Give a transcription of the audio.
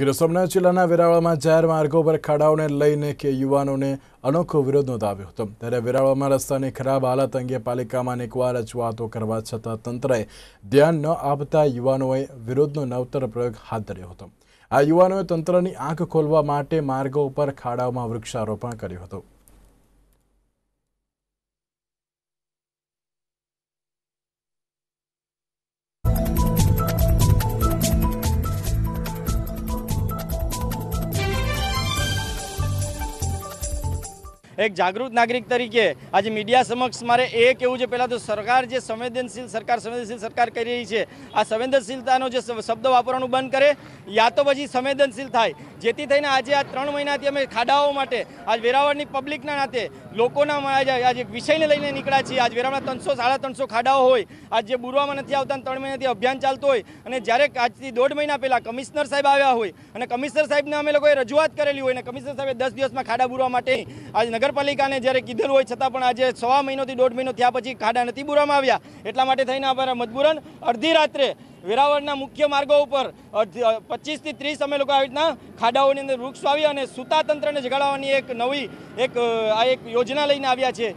ગીર સોમનાથ જિલ્લાના વેરાવળમાં જાહેર માર્ગો પર ખાડાઓને લઈને કે યુવાનોને અનોખો વિરોધ નોંધાવ્યો હતો ત્યારે વેરાવળમાં રસ્તાની ખરાબ હાલત અંગે પાલિકામાં અનેકવાર રજૂઆતો કરવા છતાં તંત્રએ ધ્યાન ન આપતા યુવાનોએ વિરોધનો નવતર પ્રયોગ હાથ ધર્યો હતો આ યુવાનોએ તંત્રની આંખ ખોલવા માટે માર્ગો ઉપર ખાડાઓમાં વૃક્ષારોપણ કર્યું હતું એક જાગૃત નાગરિક તરીકે આજે મીડિયા સમક્ષ મારે એ કહેવું છે પહેલાં તો સરકાર જે સંવેદનશીલ સરકાર સંવેદનશીલ સરકાર કરી રહી છે આ સંવેદનશીલતાનો જે શબ્દ વાપરવાનું બંધ કરે યા તો પછી સંવેદનશીલ થાય જેથી થઈને આજે આ ત્રણ મહિનાથી અમે ખાડાઓ માટે આજ વેરાવળની પબ્લિકના નાતે લોકોના આજે આજે વિષયને લઈને નીકળ્યા છીએ આજ વેરાવળના ત્રણસો સાડા ત્રણસો ખાડાઓ હોય આજ જે બુરવામાં નથી આવતા ત્રણ મહિનાથી અભિયાન ચાલતું હોય અને જ્યારે આજથી દોઢ મહિના પહેલાં કમિશનર સાહેબ આવ્યા હોય અને કમિશનર સાહેબને અમે લોકોએ રજૂઆત કરેલી હોય અને કમિશનર સાહેબે દસ દિવસમાં ખાડા બુરવા માટે આજ નગરપાલિકાને જ્યારે કીધેલું હોય છતાં પણ આજે સવા મહિનોથી દોઢ મહિનો થયા પછી ખાડા નથી બુરવામાં આવ્યા એટલા માટે થઈને અમારા મજબૂરન અડધી રાત્રે વેરાવળના મુખ્ય માર્ગો ઉપર પચીસથી ત્રીસ અમે લોકો આવી રીતના ખાડાઓની અંદર વૃક્ષ વાવી અને સૂતા તંત્રને જગાડવાની એક નવી એક આ એક યોજના લઈને આવ્યા છે